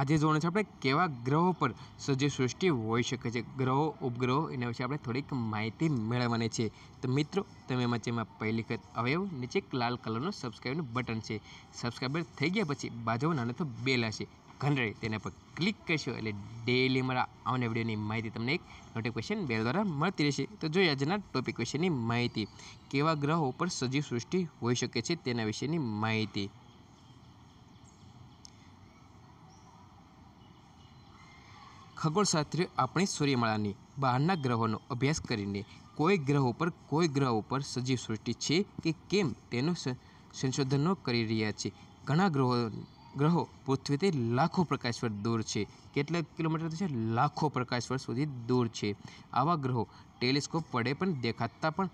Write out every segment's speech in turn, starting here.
આજે જોવાનું છે આપણે કેવા ગ્રહો પર સજીવ સૃષ્ટિ હોઈ શકે છે ગ્રહો ઉપગ્રહો એના વિશે આપણે થોડીક માહિતી મેળવવાની છે તો મિત્રો તમે વચ્ચેમાં પહેલી વખત અવયવ નીચે એક લાલ કલરનું સબસ્ક્રાઈબનું બટન છે સબસ્ક્રાઈબર થઈ ગયા પછી બાજુમાં નાનો તો બેલ હશે ઘનરે તેના પર ક્લિક કરશો એટલે ડેલી મારા આવના વિડીયોની માહિતી તમને એક નોટિફિકેશન બેલ દ્વારા મળતી રહેશે તો જોઈએ આજના ટોપિક વિશેની માહિતી કેવા ગ્રહો ઉપર સજીવ સૃષ્ટિ હોઈ શકે છે તેના વિશેની માહિતી ખગોળશાસ્ત્રી આપણી સૂર્યમાળાની બહારના ગ્રહોનો અભ્યાસ કરીને કોઈ ગ્રહ ઉપર કોઈ ગ્રહ ઉપર સજીવ સૃષ્ટિ છે કે કેમ તેનું સંશોધનો કરી રહ્યા છે ઘણા ગ્રહો ગ્રહો પૃથ્વીથી લાખો પ્રકાશ વર્ષ દૂર છે કેટલા કિલોમીટર છે લાખો પ્રકાશ વર્ષ સુધી દૂર છે આવા ગ્રહો ટેલિસ્કોપ વડે પણ દેખાતા પણ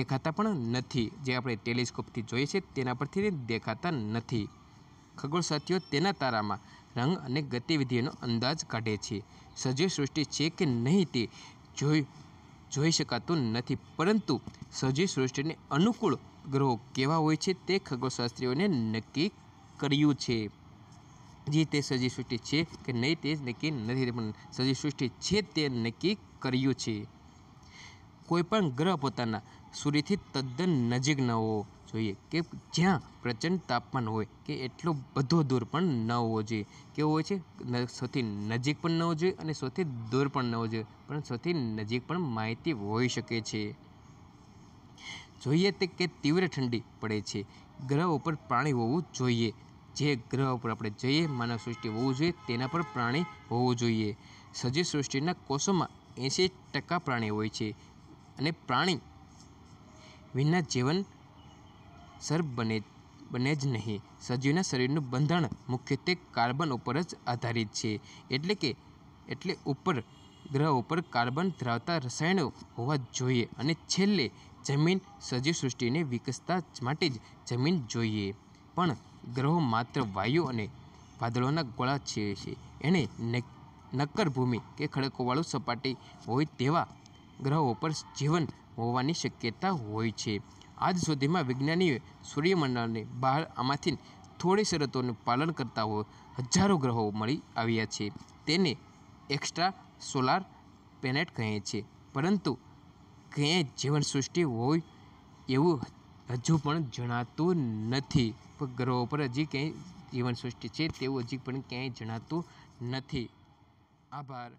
દેખાતા પણ નથી જે આપણે ટેલિસ્કોપથી જોઈએ છીએ તેના પરથી દેખાતા નથી ખગોળશાસ્ત્રીઓ તેના તારામાં રંગ અને ગતિવિધિઓનો અંદાજ કાઢે છે સજીવ સૃષ્ટિ છે કે નહીં તે જોઈ જોઈ શકાતું નથી પરંતુ સજીવ સૃષ્ટિને અનુકૂળ ગ્રહો કેવા હોય છે તે ખગોળશાસ્ત્રીઓને નક્કી કર્યું છે જે તે સજીવ સૃષ્ટિ છે કે નહીં તે નક્કી નથી પણ સજીવ સૃષ્ટિ છે તે નક્કી કર્યું છે કોઈપણ ગ્રહ પોતાના સૂર્યથી તદ્દન નજીક ન હોવો જોઈએ કે જ્યાં પ્રચંડ તાપમાન હોય કે એટલો બધો દૂર પણ ન હોવો જોઈએ કેવો હોય છે સૌથી નજીક પણ ન હોવો જોઈએ અને સૌથી દૂર પણ ન હોવો જોઈએ પણ સૌથી નજીક પણ માહિતી હોઈ શકે છે જોઈએ તે કે તીવ્ર ઠંડી પડે છે ગ્રહ ઉપર પાણી હોવું જોઈએ જે ગ્રહ ઉપર આપણે જઈએ માનવ સૃષ્ટિ હોવું જોઈએ તેના પર પ્રાણી હોવું જોઈએ સજીવ સૃષ્ટિના કોષોમાં એંસી ટકા પ્રાણી હોય છે અને પ્રાણી વિના જીવન સર બને બને જ નહીં સજીવના શરીરનું બંધારણ મુખ્યત્વે કાર્બન ઉપર જ આધારિત છે એટલે કે એટલે ઉપર ગ્રહ ઉપર કાર્બન ધરાવતા રસાયણો હોવા જોઈએ અને છેલ્લે જમીન સજીવ સૃષ્ટિને વિકસતા માટે જ જમીન જોઈએ પણ ગ્રહો માત્ર વાયુ અને વાદળોના ગોળા છે એને નક્કર ભૂમિ કે ખડકોવાળું સપાટી હોય તેવા ગ્રહો પર જીવન હોવાની શક્યતા હોય છે આજ સુધીમાં વિજ્ઞાનીઓએ સૂર્યમંડળની બહાર આમાંથી થોડી શરતોનું પાલન કરતા હોય હજારો ગ્રહો મળી આવ્યા છે તેને એક્સ્ટ્રા સોલાર પ્લેનેટ કહે છે પરંતુ ક્યાંય જીવન સૃષ્ટિ હોય એવું હજુ પણ જણાતું નથી ગ્રહો પર હજી ક્યાંય જીવન સૃષ્ટિ છે તેવું હજી પણ ક્યાંય જણાતું નથી આભાર